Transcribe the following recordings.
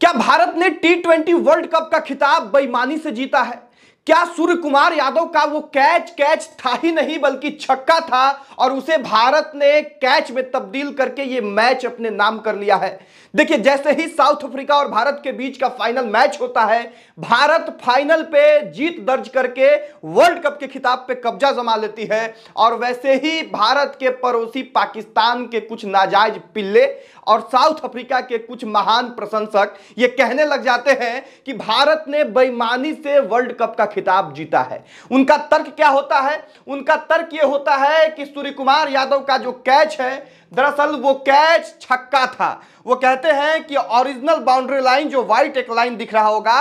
क्या भारत ने T twenty world cup का खिताब बेईमानी से जीता है क्या सूर्य कुमार यादव का वो कैच कैच था ही नहीं बल्कि छक्का था और उसे भारत ने कैच में तब्दील करके ये मैच अपने नाम कर लिया है देखिए जैसे ही साउथ अफ्रीका और भारत के बीच का फाइनल मैच होता है भारत फाइनल पे जीत दर्ज करके वर्ल्ड कप के खिताब पे कब्जा जमा लेती है और वैसे ही भारत के पड़ोसी पाकिस्तान के कुछ नाजायज पिल्ले और साउथ अफ्रीका के कुछ महान प्रशंसक ये कहने लग जाते हैं कि भारत ने बेईमानी से वर्ल्ड कप का खिताब जीता है उनका तर्क क्या होता है उनका तर्क ये होता है कि सूर्य कुमार यादव का जो कैच है दरअसल वो कैच छक्का था वो कहते हैं कि ओरिजिनल बाउंड्री लाइन जो वाइट एक लाइन दिख रहा होगा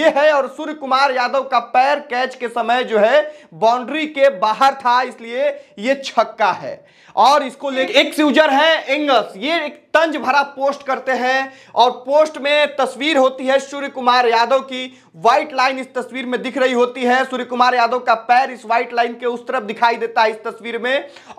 ये है और सूर्य कुमार यादव का पैर कैच के समय जो है बाउंड्री के बाहर था इसलिए ये छक्का है और इसको लेकर एक स्यूजर है एंगस ये एक तंज भरा पोस्ट करते हैं और पोस्ट में तस्वीर होती है सूर्य कुमार यादव की व्हाइट लाइन इस तस्वीर में दिख रही होती है सूर्य कुमार यादव का पैर इस व्हाइट लाइन के उस तरफ दिखाई देता है इस तस्वीर में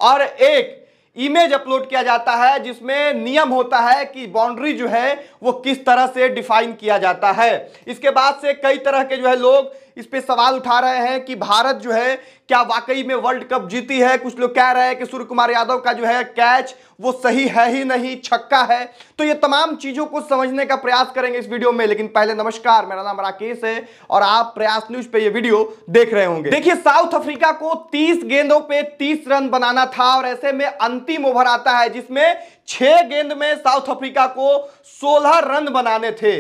और एक इमेज अपलोड किया जाता है जिसमें नियम होता है कि बाउंड्री जो है वो किस तरह से डिफाइन किया जाता है इसके बाद से कई तरह के जो है लोग इस पे सवाल उठा रहे हैं कि भारत जो है क्या वाकई में वर्ल्ड कप जीती है कुछ लोग कह रहे हैं कि सूर्य कुमार यादव का जो है कैच वो सही है ही नहीं छक्का है तो ये तमाम चीज़ों को समझने का प्रयास करेंगे इस वीडियो में लेकिन पहले नमस्कार मेरा नाम राकेश है और आप प्रयास न्यूज पे ये वीडियो देख रहे होंगे देखिए साउथ अफ्रीका को 30 गेंदों पे 30 रन बनाना था और ऐसे में अंतिम ओवर आता है जिसमें छह गेंद में साउथ अफ्रीका को सोलह रन बनाने थे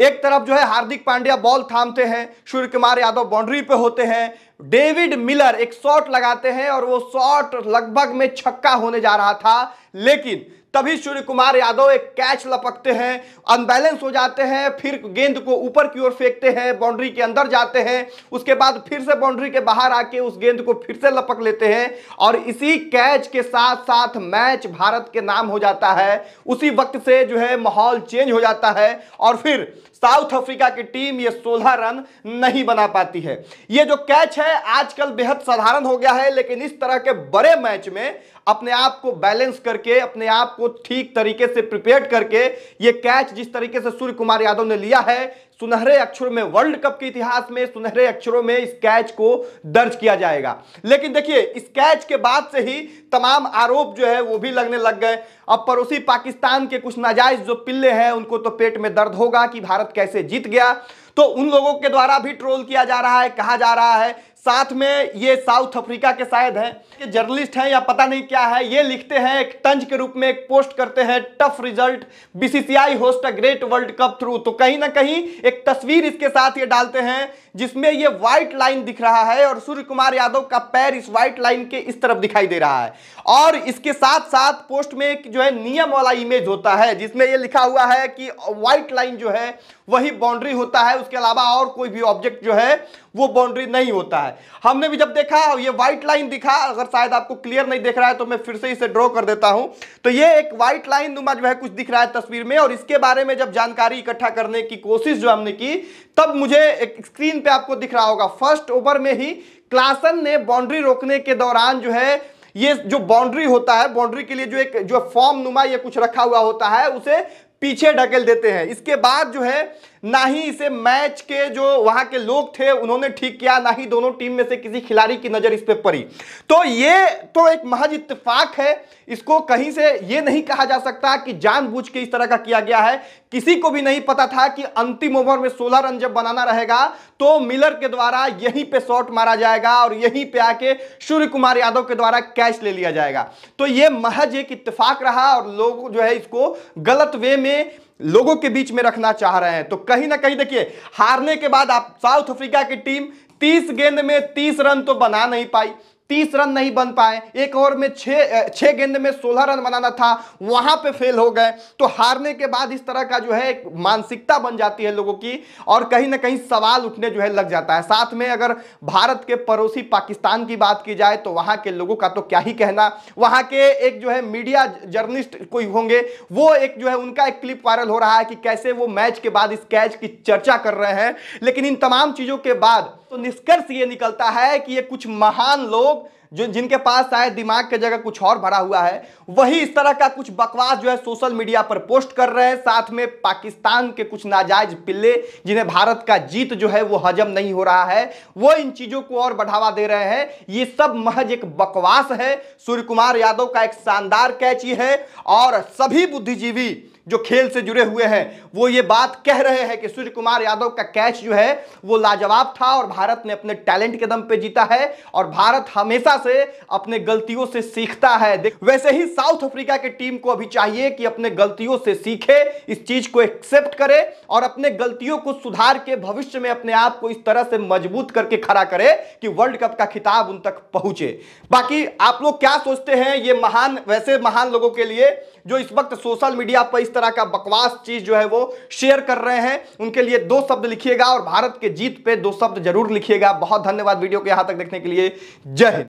एक तरफ जो है हार्दिक पांड्या बॉल थामते हैं सूर्य कुमार यादव बाउंड्री पे होते हैं डेविड मिलर एक शॉट लगाते हैं और वो शॉट लगभग में छक्का होने जा रहा था लेकिन तभी सूर्य कुमार यादव एक कैच लपकते हैं अनबैलेंस हो जाते हैं फिर गेंद को ऊपर की ओर फेंकते हैं बाउंड्री के अंदर जाते हैं उसके बाद फिर से बाउंड्री के बाहर आके उस गेंद को फिर से लपक लेते हैं और इसी कैच के साथ साथ मैच भारत के नाम हो जाता है उसी वक्त से जो है माहौल चेंज हो जाता है और फिर साउथ अफ्रीका की टीम ये 16 रन नहीं बना पाती है ये जो कैच है आजकल बेहद साधारण हो गया है लेकिन इस तरह के बड़े मैच में अपने आप को बैलेंस करके अपने आप को को ठीक तरीके से प्रिपेयर करके ये कैच जिस तरीके से सूर्य कुमार यादव ने लिया है सुनहरे अक्षरों में वर्ल्ड कप के इतिहास में सुनहरे अक्षरों में इस कैच को दर्ज किया जाएगा लेकिन देखिए इस कैच के बाद से ही तमाम आरोप जो है वो भी लगने लग गए अब पड़ोसी पाकिस्तान के कुछ नाजायज जो पिल्ले हैं उनको तो पेट में दर्द होगा कि भारत कैसे जीत गया तो उन लोगों के द्वारा भी ट्रोल किया जा रहा है कहा जा रहा है साथ में ये साउथ अफ्रीका के शायद हैं कि जर्नलिस्ट हैं या पता नहीं क्या है ये लिखते हैं एक तंज के रूप में एक पोस्ट करते हैं tough result BCCI host a great world cup through तो कहीं ना कहीं एक तस्वीर इसके साथ ये डालते हैं जिसमें ये व्हाइट लाइन दिख रहा है और सूर्य कुमार यादव का पैर इस व्हाइट लाइन के इस तरफ दिखाई दे रहा है और इसके साथ साथ पोस्ट में एक जो है नियम वाला इमेज होता है जिसमें यह लिखा हुआ है कि व्हाइट लाइन जो है वही बाउंड्री होता है उसके अलावा और कोई भी ऑब्जेक्ट जो है वो बाउंड्री नहीं होता है हमने भी जब देखा ये व्हाइट लाइन दिखा अगर शायद आपको क्लियर नहीं दिख रहा है तो मैं फिर से इसे ड्रॉ कर देता हूं तो ये एक व्हाइट लाइन नुमा जो है कुछ दिख रहा है तस्वीर में और इसके बारे में जब जानकारी इकट्ठा करने की कोशिश जो हमने की तब मुझे एक स्क्रीन पे आपको दिख रहा होगा फर्स्ट ओवर में ही क्लासन ने बाउंड्री रोकने के दौरान जो है ये जो बाउंड्री होता है बाउंड्री के लिए जो एक जो फॉर्म नुमा ये कुछ रखा हुआ होता है उसे पीछे ढकेल देते हैं इसके बाद जो है ना ही इसे मैच के जो वहां के लोग थे उन्होंने ठीक किया ना ही दोनों टीम में से किसी खिलाड़ी की नजर इस पर पड़ी तो ये तो एक महज इतफाक है इसको कहीं से ये नहीं कहा जा सकता कि जानबूझ के इस तरह का किया गया है किसी को भी नहीं पता था कि अंतिम ओवर में 16 रन जब बनाना रहेगा तो मिलर के द्वारा यहीं पे शॉट मारा जाएगा और यहीं पे आके सूर्य कुमार यादव के द्वारा कैच ले लिया जाएगा तो ये महज एक इतफाक रहा और लोग जो है इसको गलत वे में अपने लोगों के बीच में रखना चाह रहे हैं तो कहीं ना कहीं देखिए हारने के बाद आप साउथ अफ्रीका की टीम 30 गेंद में 30 रन तो बना नहीं पाई तीस रन नहीं बन पाए एक ओवर में छह गेंद में सोलह रन बनाना था वहां पे फेल हो गए तो हारने के बाद इस तरह का जो है एक मानसिकता बन जाती है लोगों की और कहीं ना कहीं सवाल उठने जो है लग जाता है साथ में अगर भारत के पड़ोसी पाकिस्तान की बात की जाए तो वहां के लोगों का तो क्या ही कहना वहां के एक जो है मीडिया जर्नलिस्ट कोई होंगे वो एक जो है उनका एक क्लिप वायरल हो रहा है कि कैसे वो मैच के बाद इस कैच की चर्चा कर रहे हैं लेकिन इन तमाम चीज़ों के बाद तो निष्कर्ष ये निकलता है कि ये कुछ महान लोग जो जिनके पास शायद दिमाग के जगह कुछ और भरा हुआ है वही इस तरह का कुछ बकवास जो है सोशल मीडिया पर पोस्ट कर रहे हैं साथ में पाकिस्तान के कुछ नाजायज पिल्ले जिन्हें भारत का जीत जो है वो हजम नहीं हो रहा है वो इन चीज़ों को और बढ़ावा दे रहे हैं ये सब महज एक बकवास है सूर्य कुमार यादव का एक शानदार कैच ये है और सभी बुद्धिजीवी जो खेल से जुड़े हुए हैं वो ये बात कह रहे हैं कि सूर्य कुमार यादव का कैच जो है वो लाजवाब था और भारत ने अपने टैलेंट के दम पे जीता है और भारत हमेशा से अपने गलतियों से सीखता है वैसे ही साउथ अफ्रीका की टीम को अभी चाहिए कि अपने गलतियों से सीखे इस चीज को एक्सेप्ट करे और अपने गलतियों को सुधार के भविष्य में अपने आप को इस तरह से मजबूत करके खड़ा करे कि वर्ल्ड कप का खिताब उन तक पहुंचे बाकी आप लोग क्या सोचते हैं ये महान वैसे महान लोगों के लिए जो इस वक्त सोशल मीडिया पर इस तरह का बकवास चीज जो है वो शेयर कर रहे हैं उनके लिए दो शब्द लिखिएगा और भारत के जीत पे दो शब्द जरूर लिखिएगा बहुत धन्यवाद वीडियो को यहां तक देखने के लिए जय हिंद